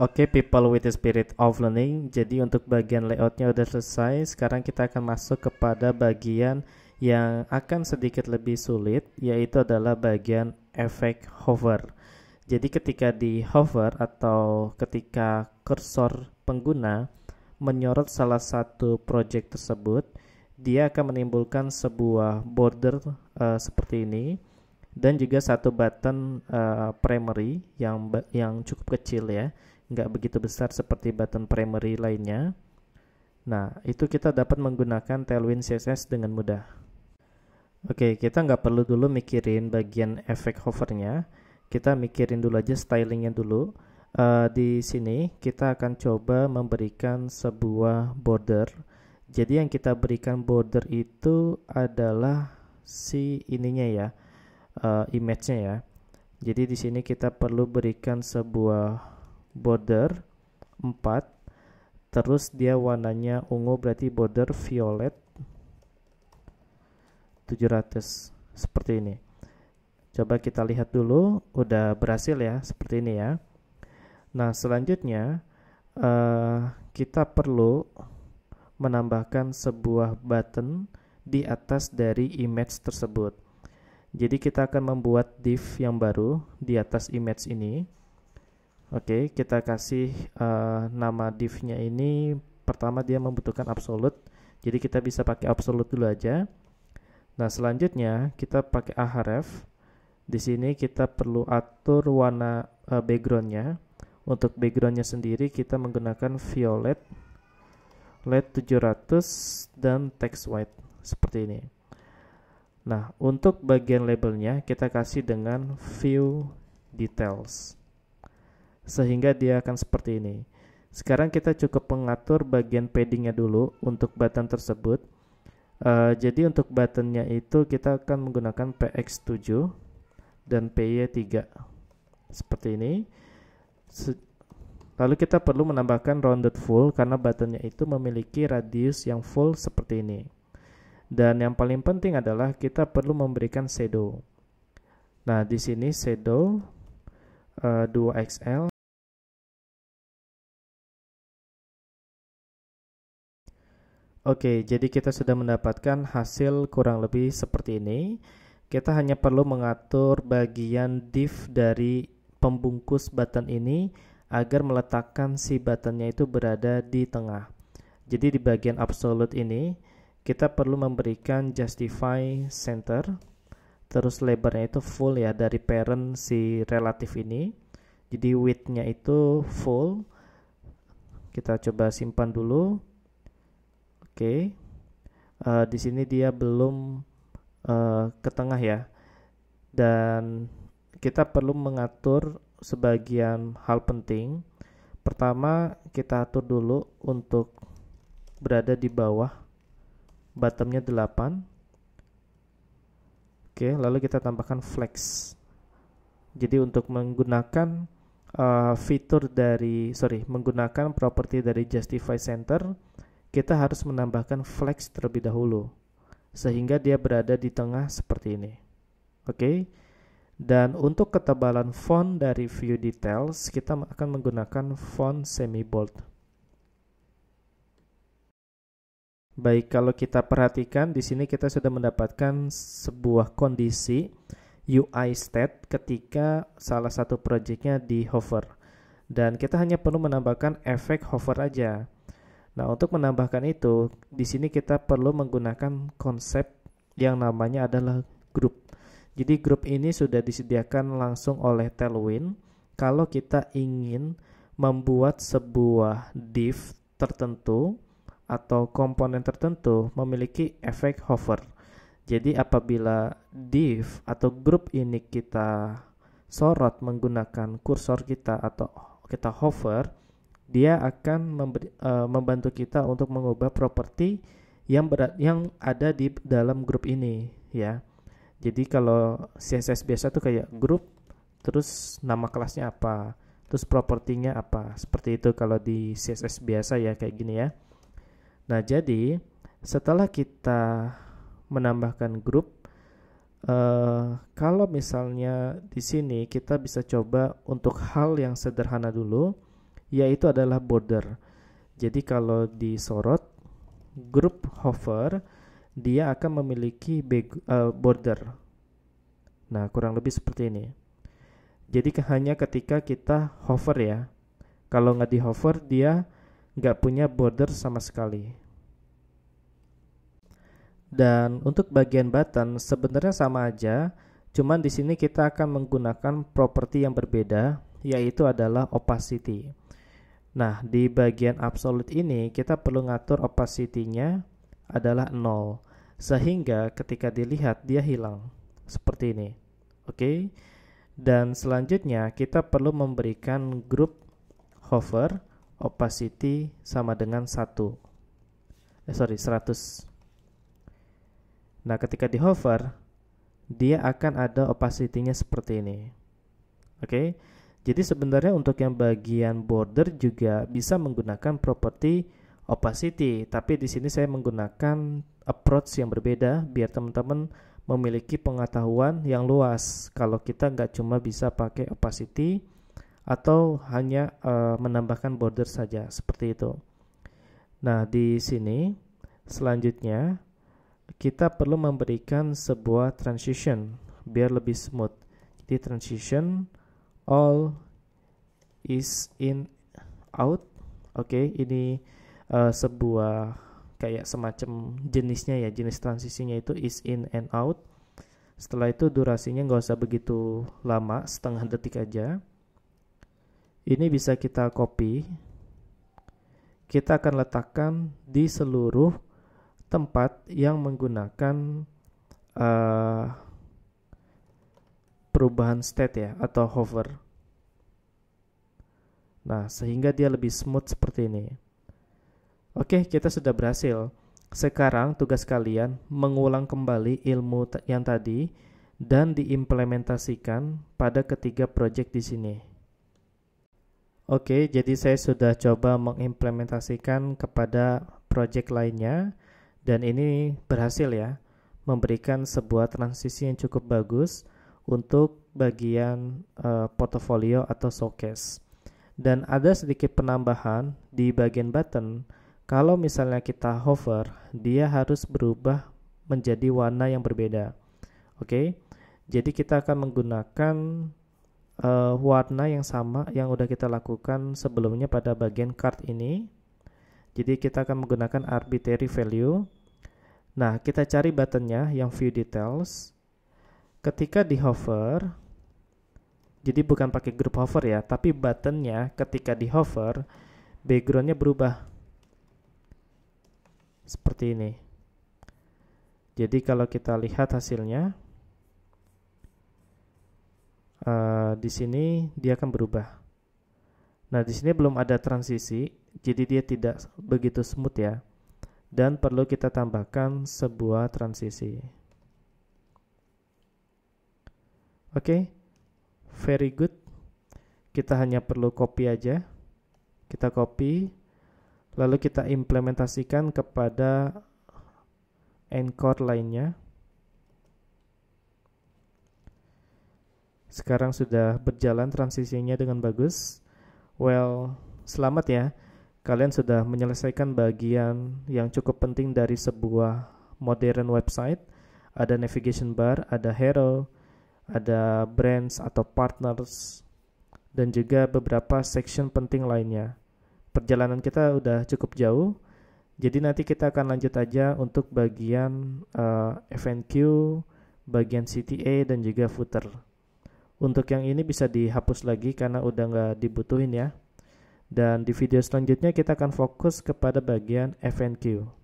Oke, okay, people with the spirit of learning. Jadi untuk bagian layoutnya udah selesai. Sekarang kita akan masuk kepada bagian yang akan sedikit lebih sulit, yaitu adalah bagian efek hover. Jadi ketika di hover atau ketika kursor pengguna menyorot salah satu project tersebut, dia akan menimbulkan sebuah border uh, seperti ini dan juga satu button uh, primary yang yang cukup kecil ya nggak begitu besar seperti button primary lainnya. Nah, itu kita dapat menggunakan Tailwind CSS dengan mudah. Oke, kita nggak perlu dulu mikirin bagian efek hovernya. Kita mikirin dulu aja stylingnya dulu. Uh, di sini kita akan coba memberikan sebuah border. Jadi yang kita berikan border itu adalah si ininya ya, uh, image-nya ya. Jadi di sini kita perlu berikan sebuah border 4 terus dia warnanya ungu berarti border violet 700 seperti ini coba kita lihat dulu udah berhasil ya seperti ini ya nah selanjutnya uh, kita perlu menambahkan sebuah button di atas dari image tersebut jadi kita akan membuat div yang baru di atas image ini Oke, okay, kita kasih uh, nama div-nya ini pertama dia membutuhkan absolute. Jadi kita bisa pakai absolute dulu aja. Nah, selanjutnya kita pakai ahref. Di sini kita perlu atur warna uh, background-nya. Untuk background-nya sendiri kita menggunakan violet, LED 700 dan text white seperti ini. Nah, untuk bagian labelnya kita kasih dengan view details sehingga dia akan seperti ini. Sekarang kita cukup mengatur bagian paddingnya dulu untuk button tersebut. Uh, jadi untuk buttonnya itu kita akan menggunakan PX7 dan PY3 seperti ini. Se Lalu kita perlu menambahkan rounded full karena buttonnya itu memiliki radius yang full seperti ini. Dan yang paling penting adalah kita perlu memberikan shadow. Nah, di sini shadow uh, eh, 2XL Oke, jadi kita sudah mendapatkan hasil kurang lebih seperti ini. Kita hanya perlu mengatur bagian div dari pembungkus button ini agar meletakkan si buttonnya itu berada di tengah. Jadi di bagian absolute ini, kita perlu memberikan justify center, terus lebarnya itu full ya dari parent si relatif ini. Jadi widthnya itu full. Kita coba simpan dulu Oke. Uh, di sini dia belum uh, ke tengah ya. Dan kita perlu mengatur sebagian hal penting. Pertama, kita atur dulu untuk berada di bawah bottomnya 8 Oke, lalu kita tambahkan flex. Jadi untuk menggunakan uh, fitur dari sorry, menggunakan properti dari justify center kita harus menambahkan flex terlebih dahulu sehingga dia berada di tengah seperti ini. Oke. Okay? Dan untuk ketebalan font dari view details, kita akan menggunakan font semi bold. Baik, kalau kita perhatikan di sini kita sudah mendapatkan sebuah kondisi UI state ketika salah satu projectnya di hover. Dan kita hanya perlu menambahkan efek hover aja. Nah, untuk menambahkan itu, di sini kita perlu menggunakan konsep yang namanya adalah grup. Jadi grup ini sudah disediakan langsung oleh Tailwind. Kalau kita ingin membuat sebuah div tertentu atau komponen tertentu memiliki efek hover. Jadi apabila div atau grup ini kita sorot menggunakan kursor kita atau kita hover, dia akan memberi, uh, membantu kita untuk mengubah properti yang berat yang ada di dalam grup ini ya. Jadi kalau CSS biasa tuh kayak grup terus nama kelasnya apa, terus propertinya apa. Seperti itu kalau di CSS biasa ya kayak gini ya. Nah, jadi setelah kita menambahkan grup Uh, kalau misalnya di sini kita bisa coba untuk hal yang sederhana dulu, yaitu adalah border. Jadi kalau disorot grup hover dia akan memiliki big, uh, eh, border. Nah, kurang lebih seperti ini. Jadi hanya ketika kita hover ya. Kalau nggak di hover dia nggak punya border sama sekali. Dan untuk bagian button sebenarnya sama aja, cuman di sini kita akan menggunakan properti yang berbeda yaitu adalah opacity. Nah, di bagian absolute ini kita perlu ngatur opacity-nya adalah 0 sehingga ketika dilihat dia hilang seperti ini. Oke. Dan selanjutnya kita perlu memberikan grup hover opacity sama dengan 1. Eh sorry, 100. Nah, ketika di hover dia akan ada opacity-nya seperti ini. Oke. Okay? Jadi sebenarnya untuk yang bagian border juga bisa menggunakan property opacity, tapi di sini saya menggunakan approach yang berbeda biar teman-teman memiliki pengetahuan yang luas. Kalau kita nggak cuma bisa pakai opacity atau hanya uh, menambahkan border saja seperti itu. Nah, di sini selanjutnya kita perlu memberikan sebuah transition biar lebih smooth. Jadi transition all is in out oke okay, ini uh, sebuah kayak semacam jenisnya ya jenis transisinya itu is in and out setelah itu durasinya nggak usah begitu lama setengah detik aja ini bisa kita copy kita akan letakkan di seluruh tempat yang menggunakan uh, perubahan state ya atau hover. Nah, sehingga dia lebih smooth seperti ini. Oke, kita sudah berhasil. Sekarang tugas kalian mengulang kembali ilmu yang tadi dan diimplementasikan pada ketiga project di sini. Oke, jadi saya sudah coba mengimplementasikan kepada project lainnya dan ini berhasil ya, memberikan sebuah transisi yang cukup bagus untuk bagian uh, portofolio atau showcase. Dan ada sedikit penambahan di bagian button. Kalau misalnya kita hover, dia harus berubah menjadi warna yang berbeda. Oke. Okay? Jadi kita akan menggunakan uh, warna yang sama yang udah kita lakukan sebelumnya pada bagian card ini. Jadi kita akan menggunakan arbitrary value. Nah, kita cari buttonnya yang view details ketika di hover jadi bukan pakai grup hover ya tapi buttonnya ketika di hover backgroundnya berubah seperti ini jadi kalau kita lihat hasilnya uh, di sini dia akan berubah nah di sini belum ada transisi jadi dia tidak begitu smooth ya dan perlu kita tambahkan sebuah transisi Oke, okay. very good. Kita hanya perlu copy aja. Kita copy, lalu kita implementasikan kepada encode lainnya. Sekarang sudah berjalan transisinya dengan bagus. Well, selamat ya. Kalian sudah menyelesaikan bagian yang cukup penting dari sebuah modern website. Ada navigation bar, ada hero, ada brands atau partners, dan juga beberapa section penting lainnya. Perjalanan kita udah cukup jauh, jadi nanti kita akan lanjut aja untuk bagian uh, eh, FNQ, bagian CTA, dan juga footer. Untuk yang ini bisa dihapus lagi karena udah nggak dibutuhin ya. Dan di video selanjutnya kita akan fokus kepada bagian FNQ.